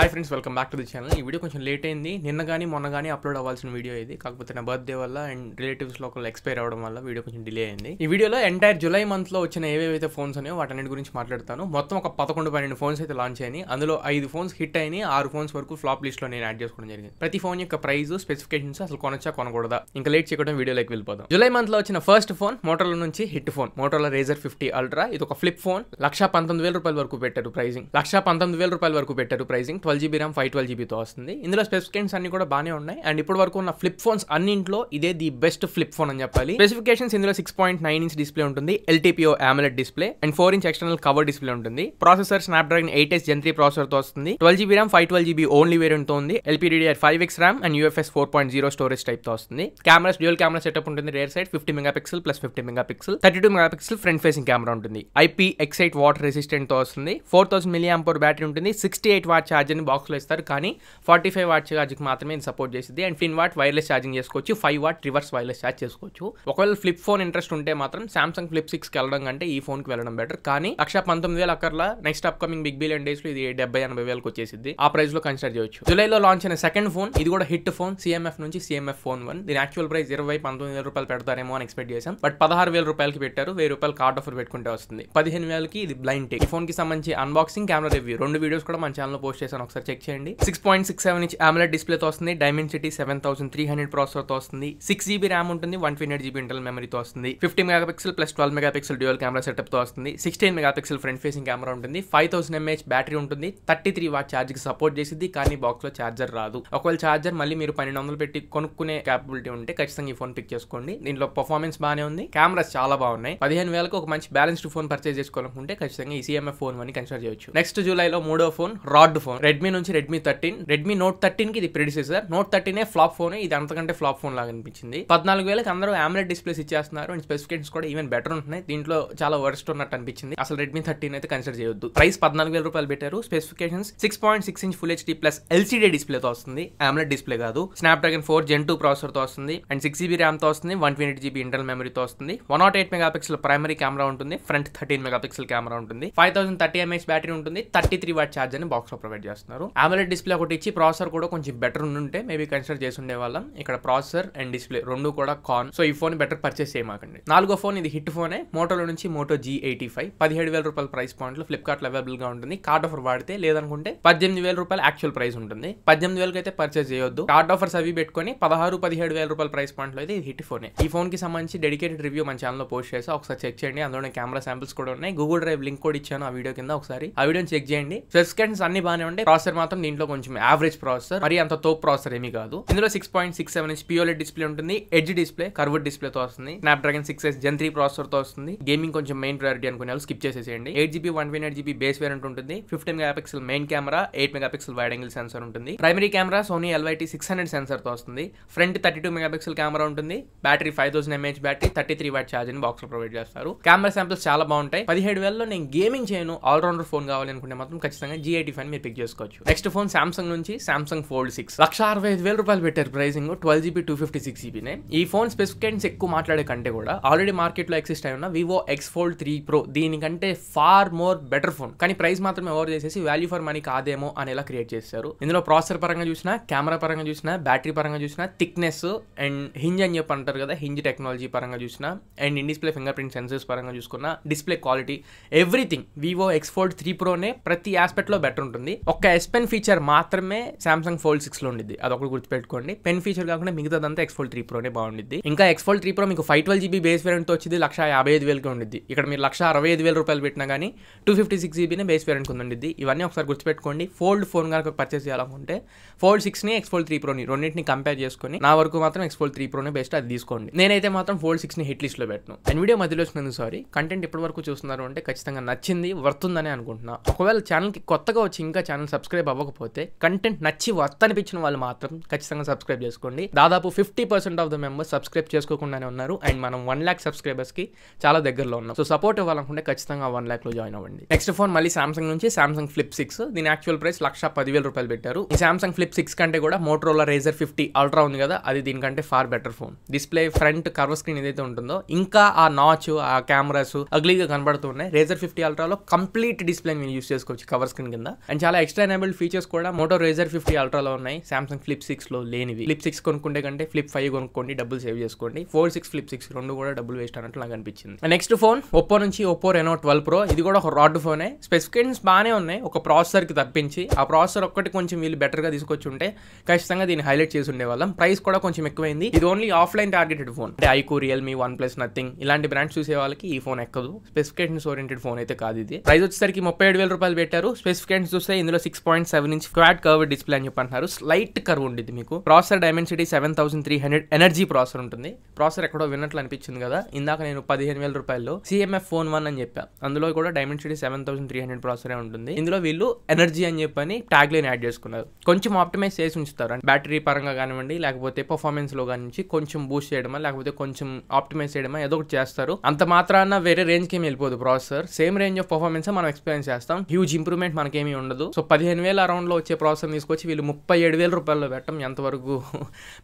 hi friends welcome back to the channel ఈ video కొంచెం late అయింది నిన్న కానీ మొన్న కానీ అప్లోడ్ అవ్వాల్సిన వీడియో ఇది కాకపోతే నా బర్త్డే వల్ల అండ్ రిలేటివ్స్ లోకల్ ఎక్స్పైర్ అవడం వల్ల వీడియో కొంచెం డిలే అయింది ఈ వీడియోలో ఎంటైర్ జులై మంత్లో వచ్చిన ఏవేవైతే ఫోన్స్ ఉన్నాయో వాటన్నిటి గురించి మాట్లాడతాను మొత్తం ఒక పదకొండు పన్నెండు ఫోన్స్ అయితే లాంచ్ అయినాయి అందులో ఐదు ఫోన్స్ హిట్ అయినాయి ఆరు ఫోన్స్ వరకు ఫ్లాప్ లిస్ట్లో నేను యాడ్ చేసుకోవడం జరిగింది ప్రతి ఫోన్ యొక్క ప్రైస్ స్పెసిఫికేషన్స్ అసలు కొనొచ్చా కొనకూడదా ఇంకా లేట్ చేయడం వీడియోలోకి వెళ్ళిపోదాం జులై మంత్లో వచ్చిన ఫస్ట్ ఫోన్ మోటర్ల నుంచి హిట్ ఫోన్ మోటర్ల రేజర్ ఫిఫ్టీ అల్ట్రా ఇది ఒక ఫ్లిప్ ఫోన్ లక్ష పంతొమ్మిది వేల రూపాయల వరకు పెట్టారు ప్రైసింగ్ లక్ష పంతొమ్మిది వేల రూపాయల వరకు పెట్టారు pricing twelve GB RAM five twelve జీబీతో వస్తుంది ఇందులో స్పెసిఫికేషన్స్ అన్ని కూడా బాగానే ఉన్నాయి అండ్ ఇప్పటి వరకు ఉన్న ఫ్లిప్ ఫోన్స్ అన్నింటిలో ఇదే ది బెస్ట్ ఫ్లిప్ ఫోన్ అని చెప్పాలి స్పెసిఫికేషన్స్ ఇందులో six point nine inch display ఉంటుంది LTPO AMOLED display and four inch external cover display ఉంటుంది processor dragon eight S gen three తో వస్తుంది twelve GB RAM five twelve GB only వేరియంట్తో ఉంది LPDDR five X RAM and UFS four point zero storage టైప్తో వస్తుంది cameras dual camera setup ఉంటుంది rear side fifty megapixel plus fifty megapixel thirty two megapixel front facing camera ఉంటుంది IP eight water రెసిస్టెంట్తో వస్తుంది four thousand milliamp battery ఉంటుంది sixty eight watt charger దీన్ని బాక్స్లో ఇస్తారు కానీ forty five what charging మాత్రమే ఇది సపోర్ట్ చేసింది అండ్ ఫిన్ వాట్ వైర్లెస్ ఛార్జింగ్ చేసుకోవచ్చు five watt reverse wireless charge చేసుకోవచ్చు ఒకవేళ ఫ్లిప్ ఫోన్ ఇంట్రెస్ట్ ఉంటే మాత్రం సామ్సంగ్ ఫ్లిప్ సిక్స్కి వెళ్ళడం కంటే ఈ ఫోన్కి వెళ్ళడం బెటర్ కానీ లక్ష పంతొమ్మిది వేల అక్కర్ల next upcoming big billion days లో ఇది డెబ్బై ఎనభై వేలకు వచ్చేసింది ఆ ప్రైస్ లో కన్సిడర్ చేయొచ్చు జులైలో లాంచ్ అయిన సెకండ్ ఫోన్ ఇది కూడా హిట్ ఫోన్ సిఎంఎఫ్ నుంచి సిఎంఎఫ్ ఫోన్ వన్ దీని యాక్చువల్ ప్రైస్ ఇరవై పంతొమ్మిది వేల రూపాయలు పెడతారేమో అని ఎక్స్పెక్ట్ చేశాం బట్ పదహారు వేల రూపాయలకి పెట్టారు వెయ్యి రూపాయలు కార్డ్ ఆఫర్ పెట్టుకుంటే వస్తుంది పదిహేను వేలకి ఇది బ్లైండ్ టేక్ ఫోన్ కి సంబంధించి అన్బాక్సింగ్ కెమెరా రివ్యూ రెండు వీడియోస్ కూడా మన ఛానల్ పోస్ట్ చేశాను ఒకసారి చెక్ చేయండి six point six seven inch display డిస్ప్లేతో వస్తుంది city seven thousand three hundred ప్రాసెసర్తో వస్తుంది సిక్స్ జీబీ ర్యామ్ ఉంటుంది one fifty eight GB inter మెమరీతో వస్తుంది fifty megapixel plus twelve megapixel dual camera సెటప్తో వస్తుంది sixteen megapixel front facing camera ఉంటుంది ఫైవ్ థౌసండ్ ఎంఏహెచ్ బ్యాటరీ ఉంటుంది thirty three watt ఛార్జ్కి support చేసింది కానీ బాక్స్లో ఛార్జర్ రాదు ఒకవేళ ఛార్జర్ మళ్ళీ మీరు పన్నెండు వందలు పెట్టి కొనుక్కునే క్యాపబిలిటీ ఉంటే ఖచ్చితంగా ఈ ఫోన్ పిక్ చేసుకోండి దీంట్లో పర్ఫార్మెన్స్ బాగానే ఉంది కెమెరాస్ చాలా బాగున్నాయి పదిహేను వేలకు ఒక మంచి బ్యాలెన్స్డ్ ఫోన్ పర్చేస్ చేసుకోవాలనుకుంటే ఖచ్చితంగా ఈ ఫోన్ అని కన్సిడర్ చేయొచ్చు నెక్స్ట్ జూలైలో మూడో ఫోన్ రాడ్ ఫోన్ రెడ్ రెడ్మీ నుంచి Redmi thirteen Redmi note thirteen కి ఇది ప్రిడిసెసర్ నోట్ థర్టీనే ఫ్లాప్ ఫోన్ ఇది అంతకంటే ఫ్లాప్ ఫోన్ లాగా అనిపించింది పద్నాలుగు వేలకు అందరూ ఆమ్లెట్ డిస్ప్లేస్ ఇచ్చేస్తున్నారు అండ్ స్పెసిఫికేషన్స్ కూడా ఈవెన్ బెటర్ ఉంటున్నాయి దీంట్లో చాలా వర్స్ట్ ఉన్నట్టు అనిపించింది అసలు రెడ్మీ థర్టీన్ అయితే కన్సిడర్ చేయొద్దు ప్రైస్ పద్నాలుగు వేల రూపాయలు పెట్టారు specification six point six inch full HD plus LCD డిస్ప్లేతో వస్తుంది ఆమ్లెట్ డిస్ప్లే కాదు snap Snapdragon four gen two తో వస్తుంది అండ్ సిక్స్ జీబీ ర్యామ్తో వస్తుంది వన్ ట్వంటీ జీబీ ఇంటర్నల్ మెమరీతో వస్తుంది one nought eight megapixel primary camera ఉంటుంది front thirteen megapixel camera ఉంటుంది five thousand thirty MS battery ఉంటుంది థర్టీ త్రీ వాట్ ఛార్జ్ అని బాక్స్లో ప్రొవైడ్ చేస్తుంది చేస్తున్నారు ఆమెలెట్ డిస్ప్లే ఒకటి ఇచ్చి ప్రాసెసర్ కూడా కొంచెం బెటర్ ఉంటే మేబీ కన్సిడర్ చేసి వాళ్ళం ఇక్కడ ప్రాసెసర్ అండ్ డిస్ప్లే రెండు కూడా కాన్ సో ఈ ఫోన్ బెటర్ పర్చేస్ చేయమాకండి నాలుగో ఫోన్ ఇది హిట్ ఫోన్ మోటోలో నుంచి మోటో జీ ఎయిటీ ఫైవ్ పదిహేడు వేల రూపాయల ప్రైస్ లో ఫ్లిప్కార్ట్ అవైలబుల్ గా ఉంటుంది కార్డ్ ఆఫర్ వాడితే లేదనుకుంటే పద్దెనిమిది వేల రూపాయలు యాక్చువల్ ప్రైస్ ఉంటుంది పద్దెనిమిది వేలకి అయితే పర్చేస్ చేయొద్దు కార్డ్ ఆఫర్స్ అవి పెట్టుకుని పదహారు పదిహేడు వేల రూపాయల ప్రైస్ లో అయితే ఇది హిట్ ఫోన్ ఈ ఫోన్ కి సంబంధించి డెడికేటెడ్ రివ్యూ మన లో పోస్ట్ చేసి ఒకసారి చెక్ చేయండి అందులోనే కెమెరా శాంపిల్స్ కూడా ఉన్నాయి గూగుల్ డ్రైవ్ లింక్ కూడా ఇచ్చాను ఆ వీడియో కింద ఒకసారి ఆ వీడియో చెక్ చేయండి స్పెసిఫికేషన్స్ అన్ని బాగానే ఉండే ప్రాసెసర్ మాత్రం దీంట్లో కొంచెం యావరేజ్ ప్రాసెసర్ మరి అంత తోపు ప్రాసెసర్ ఏమీ కాదు ఇందులో six point six seven inch pOLED display ఉంటుంది ఎడ్జ్ డిస్ప్లే డిస్ప్లే డిస్ప్లేతో వస్తుంది Snapdragon six S gen three తో వస్తుంది గేమింగ్ కొంచెం మెయిన్ ప్రయారిటీ అనుకునే వాళ్ళు స్కిప్ చేసేయండి eight GB one twenty eight GB base variant ఉంటుంది fifteen megapixel main camera eight pixel wide angle sensor ఉంటుంది primary camera Sony LYT six hundred తో వస్తుంది front thirty two megapixel camera ఉంటుంది battery five thousand mAh battery thirty three watt charging box లో provide చేస్తారు camera samples చాలా బాగుంటాయి పదిహేడు వేలలో నేను గేమింగ్ చేయను ఆల్రౌండర్ ఫోన్ కావాలి అనుకుంటే మాత్రం ఖచ్చితంగా జీఐటీ ఫైన్ మీరు పిక్ చేసుకోండి తీసుకోవచ్చు నెక్స్ట్ ఫోన్ సామ్సంగ్ నుంచి సామ్సంగ్ ఫోల్డ్ సిక్స్ లక్ష అరవై ఐదు వేల రూపాయలు పెట్టారు pricing twelve GB two fifty six జీబీనే ఈ ఫోన్ స్పెసిఫికేషన్స్ ఎక్కువ మాట్లాడే కంటే కూడా ఆల్రెడీ మార్కెట్లో ఎక్సిస్ట్ అయిన Vivo X fold three pro దీనికంటే ఫార్ మోర్ బెటర్ ఫోన్ కానీ ప్రైస్ మాత్రం ఎవరు చేసేసి వాల్యూ ఫర్ మనీ కాదేమో అనేలా క్రియేట్ చేశారు ఇందులో ప్రాసెసర్ పరంగా చూసినా కెమెరా పరంగా చూసినా బ్యాటరీ పరంగా చూసినా థిక్నెస్ అండ్ హింజ్ అని చెప్పి అంటారు కదా హింజ్ టెక్నాలజీ పరంగా చూసినా and in display fingerprint sensors పరంగా చూసుకున్నా display quality everything Vivo X fold three ప్రోనే ప్రతి లో బెటర్ ఉంటుంది ఒక్క ఎస్ పెన్ ఫీచర్ మాత్రమే సామ్సంగ్ ఫోల్డ్ సిక్స్లో ఉండిద్ది ఒకటి గుర్తుపెట్టుకోండి పెన్ ఫీచర్ కాకుండా మిగతాదంతా ఫోల్డ్ త్రీ ప్రోనే బాగుండిద్ది ఇంకా ఎక్స్ఫోల్ త్రీ ప్రో మీకు ఫైవ్ ట్వెల్వ్ జీబీ బేస్ వేరెంట్తో వచ్చింది లక్ష యాభై ఐదు వేలకి ఉండిద్ది ఇక్కడ మీరు లక్ష అరవై ఐదు వేల రూపాయలు పెట్టినా కానీ టూ ఫిఫ్టీ సిక్స్ జీబీనే బేస్ వేరెంట్ ఉండిద్ది ఇవన్నీ ఒకసారి గుర్తుపెట్టుకోండి ఫోల్డ్ ఫోన్ కనుక పర్చేస్ చేయాలనుకుంటే ఫోల్డ్ సిక్స్ని ఎక్స్ఫోల్ త్రీ ప్రోని రెండింటిని కంపేర్ చేసుకొని నా వరకు మాత్రం ఎక్స్ఫోల్ త్రీ ప్రోనే బెస్ట్ అది తీసుకోండి నేనైతే మాత్రం ఫోల్డ్ సిక్స్ని హిట్ లిస్ట్లో పెట్టను అండ్ వీడియో మధ్యలో వచ్చినందుకు సారీ కంటెంట్ ఇప్పటి వరకు చూస్తున్నారు అంటే ఖచ్చితంగా నచ్చింది వర్తుందని అనుకుంటున్నా ఒకవేళ ఛానల్కి కొత్తగా వచ్చి ఇంకా ఛానల్ సబ్స్క్రైబ్ అవ్వకపోతే కంటెంట్ నచ్చి వస్తనిపించిన వాళ్ళు మాత్రం ఖచ్చితంగా సబ్స్క్రైబ్ చేసుకోండి దాదాపు fifty percent of the members subscribe చేసుకోకుండానే ఉన్నారు అండ్ మనం వన్ ల్యాక్ సబ్స్క్రైబర్స్ కి చాలా దగ్గరలో ఉన్నాం సో సపోర్ట్ ఇవ్వాలనుకుంటే ఖచ్చితంగా వన్ లో జాయిన్ అవ్వండి నెక్స్ట్ ఫోన్ మళ్ళీ సామ్సంగ్ నుంచి సామ్సంగ్ ఫ్లిప్ సిక్స్ దీని యాక్చువల్ ప్రైస్ లక్ష పదివేల రూపాయలు పెట్టారు ఈ సామ్సంగ్ ఫ్లిప్ సిక్స్ కంటే కూడా మోటరోలా రేజర్ ఫిఫ్టీ అల్ట్రా ఉంది కదా అది దీనికంటే far better phone display front curve screen ఏదైతే ఉంటుందో ఇంకా ఆ నాచ్ ఆ కెమెరాస్ అగ్లీగా కనబడుతున్నాయి రేజర్ ఫిఫ్టీ అల్ట్రాలో కంప్లీట్ డిస్ప్లే మీరు యూస్ చేసుకోవచ్చు కవర్ స్క్రీన్ కింద అండ్ చాలా ఎక్స్ట్రా ఎనేబుల్ ఫీచర్స్ కూడా మోటో రేజర్ ఫిఫ్టీ అల్ట్రాలో ఉన్నాయి సామ్సంగ్ ఫ్లిప్ సిక్స్లో లేనివి ఫ్లిప్ సిక్స్ కొనుక్కుంటే కంటే ఫ్లిప్ ఫైవ్ కొనుక్కోండి డబ్బులు సేవ్ చేసుకోండి ఫోర్ సిక్స్ ఫ్లిప్ సిక్స్ రెండు కూడా డబ్బులు వేస్ట్ అన్నట్లు నాకు అనిపించింది నెక్స్ట్ ఫోన్ ఒప్పో నుంచి ఒప్పో రెనో ట్వెల్వ్ ప్రో ఇది కూడా ఒక రాడ్ ఫోనే స్పెసిఫికేషన్స్ బాగానే ఉన్నాయి ఒక ప్రాసెసర్కి తప్పించి ఆ ప్రాసెసర్ ఒక్కటి కొంచెం వీళ్ళు బెటర్గా తీసుకొచ్చి ఉంటే ఖచ్చితంగా దీన్ని హైలైట్ చేసి ఉండేవాళ్ళం ప్రైస్ కూడా కొంచెం ఎక్కువైంది ఇది ఓన్లీ ఆఫ్లైన్ టార్గెటెడ్ ఫోన్ అంటే iQOO Realme OnePlus Nothing ఇలాంటి బ్రాండ్స్ చూసే వాళ్ళకి ఈ ఫోన్ ఎక్కదు స్పెసిఫికేషన్స్ ఓరియంటెడ్ ఫోన్ అయితే కాదు ఇది ప్రైస్ వచ్చేసరికి ముప్పై ఏడు వేల రూపాయలు పెట్టారు స్పెసిఫికేషన్స్ చూస్తే ఇందులో six six point seven inch flat curve display అని చెప్పి స్లైట్ కర్వ్ ఉంటుంది మీకు processor Dimensity seven thousand three hundred energy processor ఉంటుంది ప్రాసెసర్ ఎక్కడో విన్నట్లు అనిపించింది కదా ఇందాక నేను పదిహేను వేల రూపాయలు సిఎంఎఫ్ ఫోన్ వన్ అని చెప్పా అందులో కూడా Dimensity seven thousand three hundred ప్రాసెసరే ఉంటుంది ఇందులో వీళ్ళు ఎనర్జీ అని చెప్పని ట్యాగ్ లైన్ యాడ్ చేసుకున్నారు కొంచెం ఆప్టిమైజ్ చేసి ఉంచుతారు అంటే బ్యాటరీ పరంగా కానివ్వండి లేకపోతే పర్ఫార్మెన్స్ లో కానించి కొంచెం బూస్ట్ చేయడమా లేకపోతే కొంచెం ఆప్టిమైజ్ చేయడమా ఏదో ఒకటి చేస్తారు అంత మాత్రాన వేరే రేంజ్ కి వెళ్ళిపోదు processor same range of performance మనం ఎక్స్పీరియన్స్ చేస్తాం హ్యూజ్ ఇంప్రూవ్మెంట్ మనకేమీ ఉండదు సో పది పదిహేను వేల అరౌండ్లో వచ్చే ప్రాసెస్ తీసుకొచ్చి వీళ్ళు ముప్పై ఏడు వేల రూపాయల్లో పెట్టడం ఎంతవరకు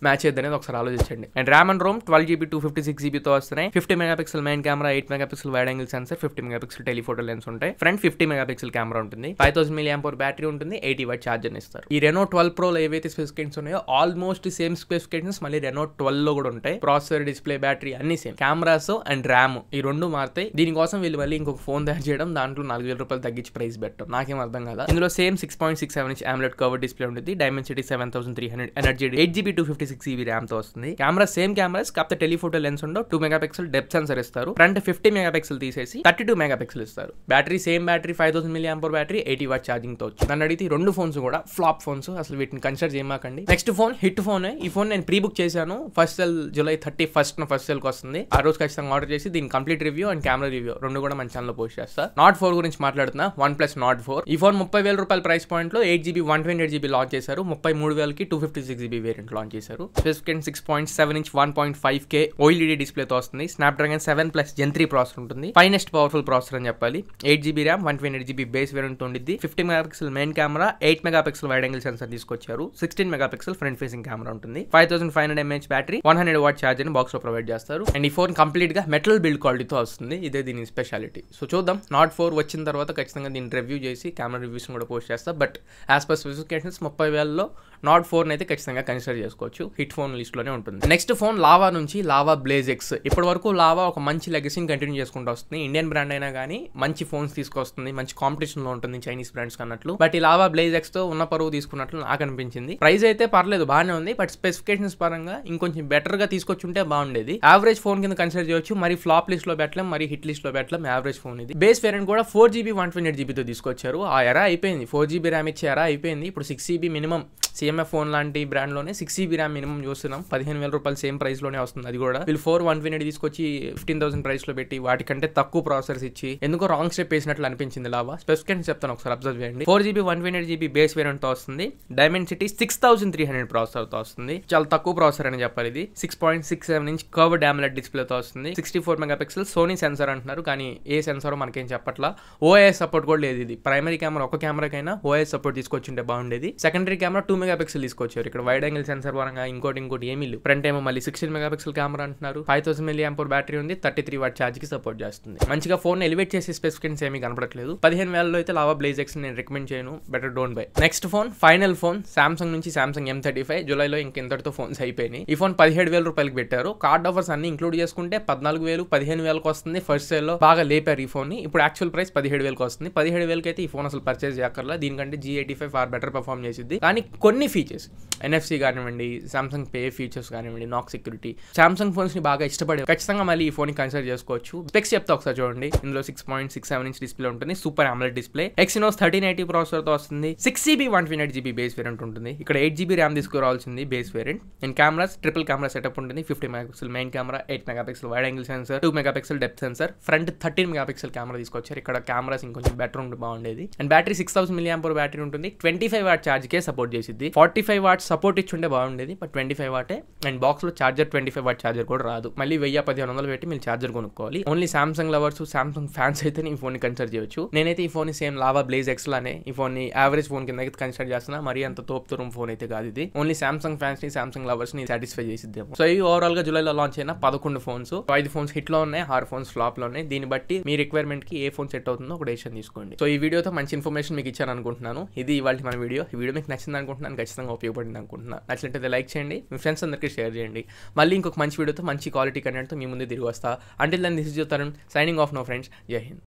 మ్యాచ్ అయ్యింది అనేది ఒకసారి ఆలోచించండి and RAM and ROM twelve GB two fifty six జీబీతో వస్తున్నాయి fifty megapixel main camera eight megapixel wide angle sensor fifty pixel telephoto lens ఉంటాయి ఫ్రంట్ ఫిఫ్టీ మెగాపిక్సెల్ కెమెరా ఉంటుంది five thousand milliamp four battery ఉంటుంది eighty watt charger ఇస్తారు ఈ Reno twelve ప్రోలో ఏవైతే specifications ఉన్నాయో ఆల్మోస్ట్ సేమ్ స్పెసిఫికేషన్స్ మళ్ళీ Reno twelve లో కూడా ఉంటాయి ప్రాసెసర్ డిస్ప్లే బ్యాటరీ అన్ని సేమ్ కెమెరాస్ అండ్ ర్యామ్ ఈ రెండు మారుతాయి దీనికోసం వీళ్ళు మళ్ళీ ఇంకొక ఫోన్ తయారు చేయడం దాంట్లో నాలుగు వేల రూపాయలు తగ్గించి ప్రైస్ పెట్టడం నాకేం అర్థం కదా ఇందులో same six six point six seven inch AMOLED cover display ఉంటుంది Dimensity seven thousand three hundred energy eight GB two fifty six GB తో వస్తుంది కెమెరా సేమ్ కెమెరాస్ కాకపోతే టెలిఫోటో లెన్స్ ఉండో two megapixel depth sensor ఇస్తారు front fifty megapixel తీసేసి thirty two megapixel ఇస్తారు battery same battery five thousand million ampere battery eighty watt charging తో వచ్చి నన్ను అడిగితే రెండు ఫోన్స్ కూడా ఫ్లాప్ ఫోన్స్ అసలు వీటిని కన్సిడర్ చేయమాకండి నెక్స్ట్ ఫోన్ హిట్ ఫోన్ ఈ ఫోన్ నేను ప్రీ బుక్ చేశాను first sale July thirty first first sale వస్తుంది ఆ రోజు ఖచ్చితంగా ఆర్డర్ చేసి దీని complete review and camera review రెండు కూడా మంచి ఛానల్ పోస్ట్ చేస్తా నాట్ ఫోర్ గురించి మాట్లాడుతున్నా వన్ ప్లస్ నాట్ ఫోర్ ఈ ఫోన్ ముప్పై వేల రూపాయలు ప్రైస్ పాయింట్లో eight GB one twenty eight GB launch చేశారు ముప్పై మూడు వేలకి two fifty six GB variant launch చేశారు specification six point seven inch one point five K OLED డిస్ప్లేతో వస్తుంది Snapdragon seven plus gen three processor ఉంటుంది finest powerful processor అని చెప్పాలి eight GB RAM one twenty eight GB base variant ఉండింది fifty megapixel main camera eight megapixel wide angle sensor తీసుకొచ్చారు sixteen megapixel front facing camera ఉంటుంది five thousand five hundred mAh battery one hundred watt charger box లో provide చేస్తారు and ఈ phone complete గా metal build క్వాలిటీతో వస్తుంది ఇదే దీని స్పెషాలిటీ సో చూద్దాం నాట్ ఫోర్ వచ్చిన తర్వాత ఖచ్చితంగా దీన్ని రివ్యూ చేసి కెమెరా రివ్యూస్ కూడా పోస్ట్ చేస్తాను చేస్తా బట్ యాజ్ పర్ స్పెసిఫికేషన్స్ ముప్పై వేలలో నాట్ ఫోర్ని అయితే ఖచ్చితంగా కన్సిడర్ చేసుకోవచ్చు హిట్ ఫోన్ లిస్ట్లోనే ఉంటుంది నెక్స్ట్ ఫోన్ లావా నుంచి లావా బ్లేజ్ ఎక్స్ ఇప్పటి వరకు లావా ఒక మంచి లెగసీని కంటిన్యూ చేసుకుంటూ వస్తుంది ఇండియన్ బ్రాండ్ అయినా కానీ మంచి ఫోన్స్ తీసుకొస్తుంది మంచి కాంపిటీషన్లో ఉంటుంది చైనీస్ బ్రాండ్స్ అన్నట్లు బట్ ఈ లావా బ్లేజ్ ఎక్స్తో ఉన్న పరువు తీసుకున్నట్లు నాకు అనిపించింది ప్రైస్ అయితే పర్లేదు బాగానే ఉంది బట్ స్పెసిఫికేషన్స్ పరంగా ఇంకొంచెం బెటర్గా తీసుకొచ్చుంటే బాగుండేది యావరేజ్ ఫోన్ కింద కన్సిడర్ చేయొచ్చు మరి ఫ్లాప్ లిస్ట్లో పెట్టలేం మరి హిట్ లిస్ట్లో పెట్టలేం యావరేజ్ ఫోన్ ఇది బేస్ వేరియంట్ కూడా four GB one twenty eight జీబీతో తీసుకొచ్చారు ఆ ఎరా అయిపోయింది ఫోర్ జీబీ ర్యామ్ ఇచ్చే ఎరా అయిపోయింది ఇప్పుడు six GB minimum CMF phone లాంటి బ్రాండ్లోనే సిక్స్ జీబీ ర్యామ్ మినిమం చూస్తున్నాం పదిహేను వేల రూపాయలు సేమ్ ప్రైస్లోనే వస్తుంది అది కూడా వీళ్ళు ఫోర్ వన్ ట్వంటీ తీసుకొచ్చి ఫిఫ్టీన్ థౌసండ్ ప్రైస్లో పెట్టి వాటికంటే తక్కువ ప్రాసెస్ ఇచ్చి ఎందుకో రాంగ్ స్టెప్ వేసినట్లు అనిపించింది లావా స్పెసిఫికేషన్ చెప్తాను ఒకసారి అబ్జర్వ్ చేయండి four GB one twenty GB base వేరియంట్తో వస్తుంది Dimensity six thousand three hundred ప్రాసెసర్తో వస్తుంది చాలా తక్కువ ప్రాసెసర్ అని చెప్పాలి ఇది six point six seven inch curve AMOLED డిస్ప్లేతో వస్తుంది sixty four megapixel Sony sensor అంటున్నారు కానీ ఏ సెన్సార్ మనకేం చెప్పట్లా ఓఎస్ సపోర్ట్ కూడా లేదు ఇది ప్రైమరీ కెమెరా ఒక కెమెరాకైనా ఓఎస్ సపోర్ట్ తీసుకొచ్చింటే బాగుండేది సెకండరీ కెమెరా టూ మెగాపిక్సెల్ తీసుకొచ్చారు ఇక్కడ వైడ్ యాంగిల్ సెన్సర్ పరంగా ఇంకోటి ఇంకోటి ఏమీ లేదు ఫ్రంట్ ఏమో మళ్ళీ సిక్స్టీన్ మెగాపిక్సెల్ కెమెరా అంటున్నారు five thousand milliampere battery ఉంది థర్టీ త్రీ వాట్ ఛార్జ్ కి సపోర్ట్ చేస్తుంది మంచిగా ఫోన్ ఎలివేట్ చేసే స్పెసిఫికేషన్స్ ఏమి కనపడట్లేదు పదిహేను వేలలో అయితే లావా బ్లేజ్ ఎక్స్ నేను రికమెండ్ చేయను better don't buy next phone final phone Samsung నుంచి సామ్సంగ్ ఎం థర్టీ ఫైవ్ జూలైలో ఇంకెంతటితో ఫోన్స్ అయిపోయినాయి ఈ ఫోన్ పదిహేడు వేల రూపాయలకి పెట్టారు కార్డ్ ఆఫర్స్ అన్ని ఇంక్లూడ్ చేసుకుంటే పద్నాలుగు వేలు పదిహేను వేలకు వస్తుంది ఫస్ట్ సేల్ లో బాగా లేపారు ఈ ఫోన్ ని ఇప్పుడు యాక్చువల్ ప్రైస్ పదిహేడు వేలకు వస్తుంది పదిహేడు వేలకి అయితే ఈ ఫోన్ అసలు పర్చేస్ చేయకర్లా దీనికంటే G eighty five far better perform చేసింది కానీ కొన్ని ఫీచర్స్ ఎన్ఎఫ్సి కానివ్వండి సామ్సంగ్ పే ఫీచర్స్ కానివ్వండి నాక్ సెక్యూరిటీ సామ్సంగ్ ఫోన్స్ని బాగా ఇష్టపడే ఖచ్చితంగా మళ్ళీ ఈ ఫోన్ కన్సిడర్ చేసుకోవచ్చు స్పెక్స్ చెప్తా ఒకసారి చూడండి ఇందులో six point six seven inch display ఉంటుంది super AMOLED display Exynos thirteen eighty ప్రాసెసర్తో వస్తుంది six GB one twenty eight GB base variant ఉంటుంది ఇక్కడ ఎయిట్ జీబీ ర్యామ్ తీసుకురావాల్సింది base variant and cameras triple camera setup ఉంటుంది fifty megapixel main camera eight pixel wide angle sensor two pixel depth sensor front thirteen pixel camera తీసుకొచ్చారు ఇక్కడ cameras ఇంకొంచెం better ఉంటుంది బాగుండేది and battery six thousand milliampere battery ఉంటుంది twenty five watt ఛార్జ్కే support చేసింది వచ్చింది ఫార్టీ ఫైవ్ వాట్స్ సపోర్ట్ ఇచ్చి ఉంటే బాగుండేది బట్ ట్వంటీ ఫైవ్ వాటే అండ్ బాక్స్లో charger twenty five watt charger కూడా రాదు మళ్ళీ వెయ్యి పదిహేను వందలు పెట్టి మీరు చార్జర్ కొనుక్కోవాలి only Samsung lovers Samsung fans అయితే ఈ ఫోన్ కన్సిడర్ చేయొచ్చు నేనైతే ఈ phone same Lava Blaze X లానే ఈ ఫోన్ ని యావరేజ్ ఫోన్ కింద అయితే కన్సిడర్ చేస్తున్నా మరి అంత తోపుతురం ఫోన్ అయితే కాదు ఇది ఓన్లీ సామ్సంగ్ ఫ్యాన్స్ ని సామ్సంగ్ లవర్స్ ని సాటిస్ఫై చేసిద్దాం సో ఈ ఓవరాల్ గా జూలైలో లాంచ్ అయిన పదకొండు ఫోన్స్ ఐదు ఫోన్స్ హిట్ లో ఉన్నాయి ఆరు ఫోన్స్ ఫ్లాప్ లో ఉన్నాయి దీన్ని బట్టి మీ రిక్వైర్మెంట్ కి ఏ ఫోన్ సెట్ అవుతుందో ఒక డెసిషన్ తీసుకోండి సో ఈ వీడియోతో మంచి ఇన్ఫర్మేషన్ మీకు ఇచ్చాను అనుకుంటున్నాను ఇది ఇవాళ మన వీడియో ఈ వీడియో మీకు నచ్చింది అనుకుంటున్నాను అని ఖచ్చితంగా ఉపయోగపడింది అనుకుంటున్నాను నచ్చినట్టయితే లైక్ చేయండి మీ ఫ్రెండ్స్ అందరికీ షేర్ చేయండి మళ్ళీ ఇంకొక మంచి వీడియోతో మంచి క్వాలిటీ కంటెంట్తో మీ ముందు తిరిగి వస్తా అంటే దాన్ని దిస్ చూస్తారని సైనింగ్ ఆఫ్ నో ఫ్రెండ్స్ జై హింద్